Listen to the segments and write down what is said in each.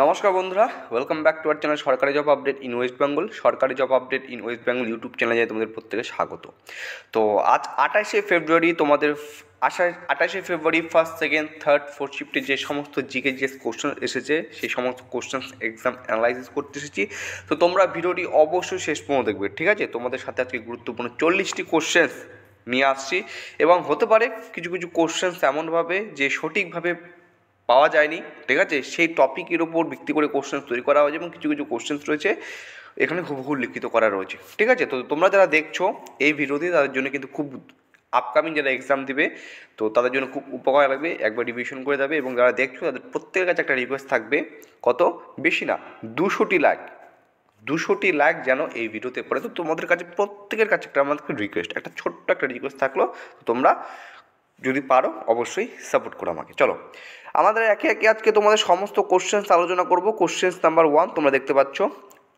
নমস্কার বন্ধুরা welcome back to our channel সরকারি job update in West Bengal সরকারি job update in West Bengal YouTube চ্যানেলে তোমাদের প্রত্যেকে স্বাগত তো আজ আঠাশে ফেব্রুয়ারি তোমাদের আশা আঠাশে ফেব্রুয়ারি ফার্স্ট সেকেন্ড থার্ড ফোর্থ শিফটে যে সমস্ত জিকে জিএস কোশ্চেন এসেছে সেই সমস্ত কোশ্চেন এক্সাম অ্যানালাইসিস করতে এসেছি তো তোমরা ভিডিওটি অবশ্যই শেষ পর্যন্ত দেখবে ঠিক আছে তোমাদের সাথে আজকে গুরুত্বপূর্ণ চল্লিশটি কোশ্চেন নিয়ে আসছি এবং হতে পারে কিছু কিছু কোশ্চেন্স এমনভাবে যে সঠিকভাবে পাওয়া যায়নি ঠিক আছে সেই টপিকের ওপর ভিত্তি করে কোশ্চেন্স তৈরি করা হয়েছে এবং কিছু কিছু কোশ্চেন্স রয়েছে এখানে হুবহু লিখিত করা রয়েছে ঠিক আছে তো তোমরা যারা দেখছো এই ভিডিওতে তাদের জন্য কিন্তু খুব আপকামিং যারা এক্সাম দিবে তো তাদের জন্য খুব উপকার লাগবে একবার রিভিশন করে যাবে এবং যারা দেখছো তাদের প্রত্যেকের কাছে একটা রিকোয়েস্ট থাকবে কত বেশি না দুশোটি লাইক দুশোটি লাইক যেন এই ভিডিওতে পড়ে তো তোমাদের কাছে প্রত্যেকের কাছে একটা আমাদের রিকোয়েস্ট একটা ছোট্ট একটা রিকোয়েস্ট থাকলো তোমরা যদি পারো অবশ্যই সাপোর্ট করো আমাকে চলো আমাদের একে একে আজকে তোমাদের সমস্ত কোশ্চেন্স আলোচনা করব কোশ্চেন্স নাম্বার ওয়ান তোমরা দেখতে পাচ্ছ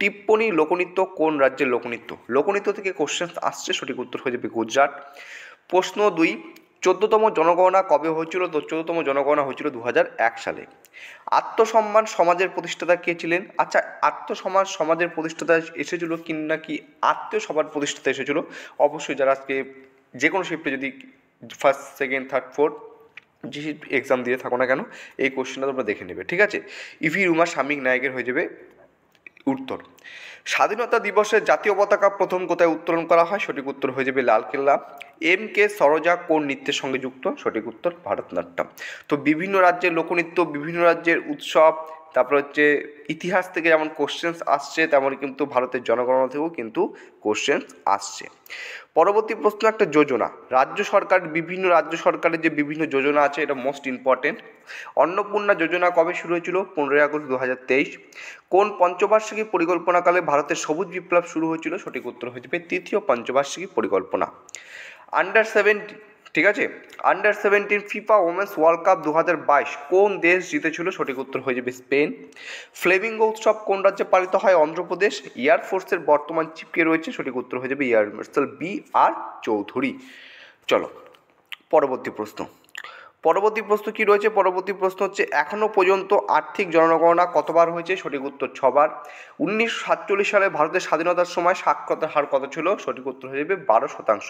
টিপ্পনি লোকনৃত্য কোন রাজ্যের লোকনৃত্য লোকনৃত্য থেকে কোশ্চেন্স আসছে সঠিক উত্তর হয়ে যাবে গুজরাট প্রশ্ন দুই চোদ্দতম জনগণনা কবে হয়েছিল তো চোদ্দতম জনগণনা হয়েছিল দু সালে আত্মসম্মান সমাজের প্রতিষ্ঠাতা কে ছিলেন আচ্ছা আত্মসম্মান সমাজের প্রতিষ্ঠাতা এসেছিল কি না কি আত্মীয় সবার প্রতিষ্ঠাতা এসেছিল অবশ্যই যারা আজকে যে কোনো শিফটে যদি ফার্স্ট সেকেন্ড থার্ড ফোর্থ যে এক্সাম দিয়ে থাকো না কেন এই কোশ্চেনটা তোমরা দেখে নেবে ঠিক আছে ইভি রুমা স্বামী নায়কের হয়ে যাবে উত্তর স্বাধীনতা দিবসের জাতীয় পতাকা প্রথম কোথায় উত্তোলন করা হয় সঠিক উত্তর হয়ে যাবে লালকেল্লা এম কে সরোজা কোন নৃত্যের সঙ্গে যুক্ত সঠিক উত্তর ভারতনাট্যম তো বিভিন্ন রাজ্যের লোকনৃত্য বিভিন্ন রাজ্যের উৎসব তারপর হচ্ছে ইতিহাস থেকে যেমন কোশ্চেন্স আসছে তেমন কিন্তু ভারতের জনগণনা থেকেও কিন্তু কোশ্চেন্স আসছে পরবর্তী প্রশ্ন একটা যোজনা রাজ্য সরকার বিভিন্ন রাজ্য সরকারের যে বিভিন্ন যোজনা আছে এটা মোস্ট ইম্পর্টেন্ট অন্নপূর্ণা যোজনা কবে শুরু হয়েছিল পনেরোই আগস্ট দু হাজার তেইশ কোন পঞ্চবার্ষিকী পরিকল্পনাকালে ভারতের সবুজ বিপ্লব শুরু হয়েছিল সঠিক উত্তর হয়ে যাবে তৃতীয় পঞ্চবার্ষিকী পরিকল্পনা আন্ডার সেভেন্টি ঠিক আছে under seventeen FIFA women's world cup দু হাজার বাইশ কোন দেশ জিতেছিল সঠিক উত্তর হয়ে যাবে স্পেন ফ্লেমিঙ্গো উৎসব কোন রাজ্যে পালিত হয় অন্ধ্রপ্রদেশ এয়ারফোর্সের বর্তমান চিপকে রয়েছে সঠিক উত্তর হয়ে যাবে air marshal B R Chaudhary চলো পরবর্তী প্রশ্ন পরবর্তী প্রশ্ন কি রয়েছে পরবর্তী প্রশ্ন হচ্ছে এখনও পর্যন্ত আর্থিক জনগণনা কতবার হয়েছে সঠিক উত্তর ছবার উনিশশো সাতচল্লিশ সালে ভারতের স্বাধীনতার সময় সাক্ষরতার হার কত ছিল সঠিক উত্তর হয়ে যাবে বারো শতাংশ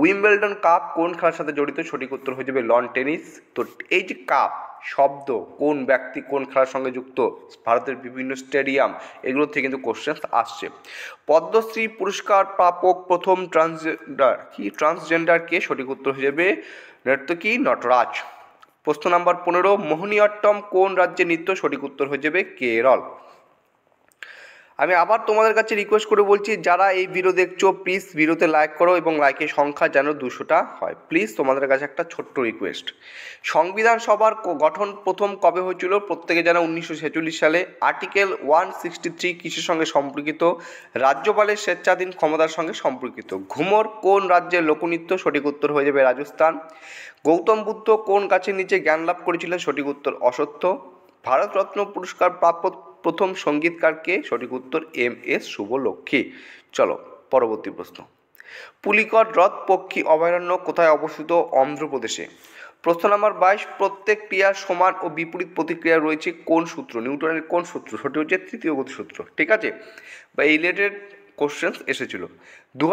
উইম্বেলডন কাপ কোন খেলার সাথে জড়িত সঠিক উত্তর হয়ে যাবে লন টেনিস তো এই যে কাপ শব্দ কোন ব্যক্তি কোন খেলার সঙ্গে যুক্ত ভারতের বিভিন্ন স্টেডিয়াম এগুলো থেকে কিন্তু কোশ্চেন আসছে পদ্মশ্রী পুরস্কার প্রাপক প্রথম ট্রান্সজেন্ডার কি ট্রান্সজেন্ডারকে সঠিক উত্তর হিসেবে কি নটরাজ প্রশ্ন নম্বর পনেরো মোহনীয়ট্টম কোন রাজ্যে নৃত্য সঠিক উত্তর হয়ে যাবে কেরল আমি আবার তোমাদের কাছে রিকোয়েস্ট করে বলছি যারা এই ভিডিও দেখছো প্লিজ ভিডিওতে লাইক করো এবং লাইকের সংখ্যা যেন দুশোটা হয় প্লিজ তোমাদের কাছে একটা ছোট্ট রিকোয়েস্ট সংবিধান সভার গঠন প্রথম কবে হয়েছিল প্রত্যেকে যেন উনিশশো সালে আর্টিকেল ওয়ান সিক্সটি থ্রি কিসের সঙ্গে সম্পর্কিত রাজ্যপালের স্বেচ্ছাধীন ক্ষমতার সঙ্গে সম্পর্কিত ঘুমর কোন রাজ্যের লোকনৃত্য সঠিক উত্তর হয়ে যাবে রাজস্থান গৌতম বুদ্ধ কোন গাছের নিচে জ্ঞান লাভ করেছিলেন সঠিক উত্তর অসত্য ভারতরত্ন পুরস্কার প্রাপ্ত প্রথম সঙ্গীতকারকে সঠিক উত্তর এম এস শুভলক্ষ্মী চলো পরবর্তী প্রশ্ন পুলিকট হ্রদ পক্ষী অভয়ারণ্য কোথায় অবস্থিত অন্ধ্রপ্রদেশে প্রশ্ন নাম্বার বাইশ প্রত্যেক ক্রিয়ার সমান ও বিপরীত প্রতিক্রিয়া রয়েছে কোন সূত্র নিউটনের কোন সূত্র সেটি হচ্ছে তৃতীয় গতি সূত্র ঠিক আছে বা এই রিলেটেড কোশ্চেন্স এসেছিল দু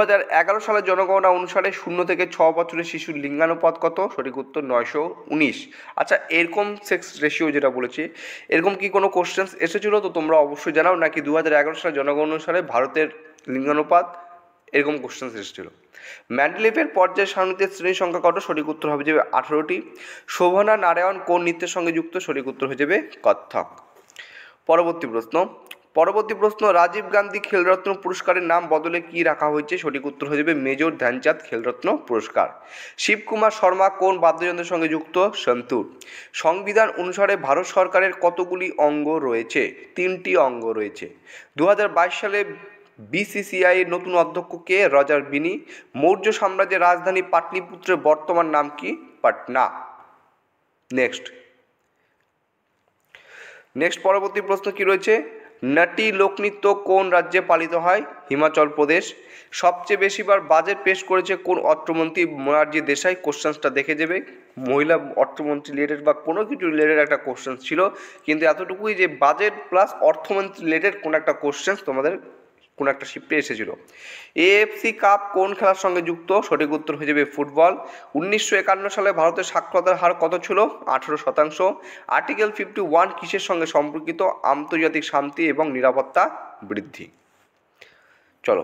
সালে জনগণনা অনুসারে শূন্য থেকে ছ বছরের শিশুর লিঙ্গানুপাত কত সঠিক উত্তর নয়শো উনিশ আচ্ছা এরকম সেক্স রেশিও যেটা বলেছি এরকম কি কোনো কোশ্চেন্স এসেছিলো তো তোমরা অবশ্যই জানাও নাকি দু সালে জনগণ অনুসারে ভারতের লিঙ্গানুপাত এরকম কোশ্চেন এসেছিল ম্যান্ডলিফের পর্যায় সারণীতে শ্রেণীর সংখ্যা কত সঠিক উত্তর হবে যাবে আঠারোটি শোভনা নারায়ণ কোন নৃত্যের সঙ্গে যুক্ত সঠিক উত্তর হয়ে যাবে কত্থক পরবর্তী প্রশ্ন পরবর্তী প্রশ্ন রাজীব গান্ধী খেলরত্ন পুরস্কারের নাম বদলে কি রাখা হয়েছে সঠিক উত্তর হয়ে যাবে মেজর ধ্যানচাঁদ খেলরত্ন পুরস্কার শিবকুমার শর্মা কোন বাদ্যযন্ত্রের সঙ্গে যুক্ত সন্তুর সংবিধান অনুসারে ভারত সরকারের কতগুলি অঙ্গ রয়েছে তিনটি অঙ্গ রয়েছে দু সালে বিসিসিআই এর নতুন অধ্যক্ষ কে রজার বিনি মৌর্য সাম্রাজ্যের রাজধানী পাটলিপুত্রের বর্তমান নাম কি পাটনা নেক্সট নেক্সট পরবর্তী প্রশ্ন কি রয়েছে নাটি লোকনৃত্য কোন রাজ্যে পালিত হয় হিমাচল প্রদেশ সবচেয়ে বেশিবার বাজেট পেশ করেছে কোন অর্থমন্ত্রী মোরারজি দেশাই কোশ্চেন্সটা দেখে যাবে মহিলা অর্থমন্ত্রী রিলেটেড বা কোনো কিছু রিলেটেড একটা কোশ্চেন্স ছিল কিন্তু এতটুকুই যে বাজেট প্লাস অর্থমন্ত্রী রিলেটেড কোনো একটা কোশ্চেন্স তোমাদের কোন একটা শিফটে এসেছিল এএফসি কাপ কোন খেলার সঙ্গে যুক্ত সঠিক উত্তর হয়ে যাবে ফুটবল উনিশশো একান্ন সালে ভারতের সাক্ষরতার হার কত ছিল আঠেরো শতাংশ আর্টিকেল ফিফটি ওয়ান কিসের সঙ্গে সম্পর্কিত আন্তর্জাতিক শান্তি এবং নিরাপত্তা বৃদ্ধি চলো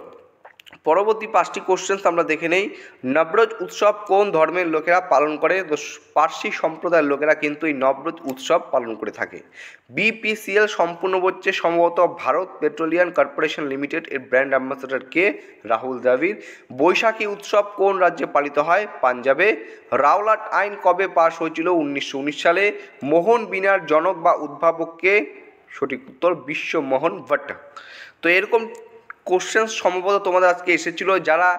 পরবর্তী পাঁচটি কোশ্চেন্স আমরা দেখে নেই নবরোজ উৎসব কোন ধর্মের লোকেরা পালন করে পার্সি সম্প্রদায়ের লোকেরা কিন্তু এই নবরোজ উৎসব পালন করে থাকে বিপিসিএল সম্পূর্ণ হচ্ছে সম্ভবত ভারত পেট্রোলিয়াম কর্পোরেশন লিমিটেড এর ব্র্যান্ড অ্যাম্বাসেডর কে রাহুল দ্রাবিড় বৈশাখী উৎসব কোন রাজ্যে পালিত হয় পাঞ্জাবে রাওলাট আইন কবে পাশ হয়েছিল উনিশশো সালে মোহন বিনার জনক বা উদ্ভাবককে সঠিক উত্তর বিশ্বমোহন ভট্ট তো এরকম কোশ্চেন সম্ভবত তোমাদের আজকে এসেছিলো যারা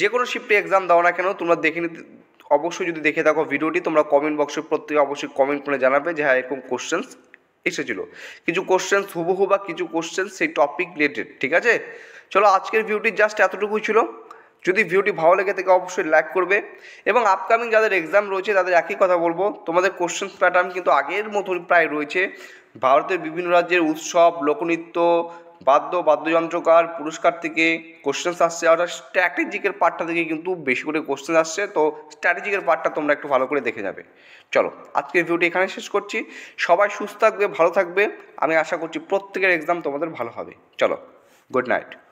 যে কোনো শিফটে এক্সাম দাও না কেন তোমরা দেখে নিতে অবশ্যই যদি দেখে থাকো ভিডিওটি তোমরা কমেন্ট বক্সে প্রত্যেকে অবশ্যই কমেন্ট করে জানাবে যে হ্যাঁ এরকম কোশ্চেন এসেছিলো কিছু কোশ্চেন্স হুবহু বা কিছু কোশ্চেন সেই টপিক রিলেটেড ঠিক আছে চলো আজকের ভিডিওটি জাস্ট এতটুকুই ছিল যদি ভিডিওটি ভালো লেগে থাকে অবশ্যই লাইক করবে এবং আপকামিং যাদের এক্সাম রয়েছে তাদের একই কথা বলবো তোমাদের কোশ্চেন প্যাটার্ন কিন্তু আগের মতন প্রায় রয়েছে ভারতের বিভিন্ন রাজ্যের উৎসব লোকনৃত্য বাদ্য বাদ্যযন্ত্রকার পুরস্কার থেকে কোশ্চেন্স আসছে অর্থাৎ স্ট্র্যাটেজিকের পার্টটা থেকে কিন্তু বেশি করে কোশ্চেন আসছে তো স্ট্র্যাটেজিকের পার্টটা তোমরা একটু ভালো করে দেখে যাবে চলো আজকের ভিডিওটি এখানে শেষ করছি সবাই সুস্থ থাকবে ভালো থাকবে আমি আশা করছি প্রত্যেকের এক্সাম তোমাদের ভালো হবে চলো গুড নাইট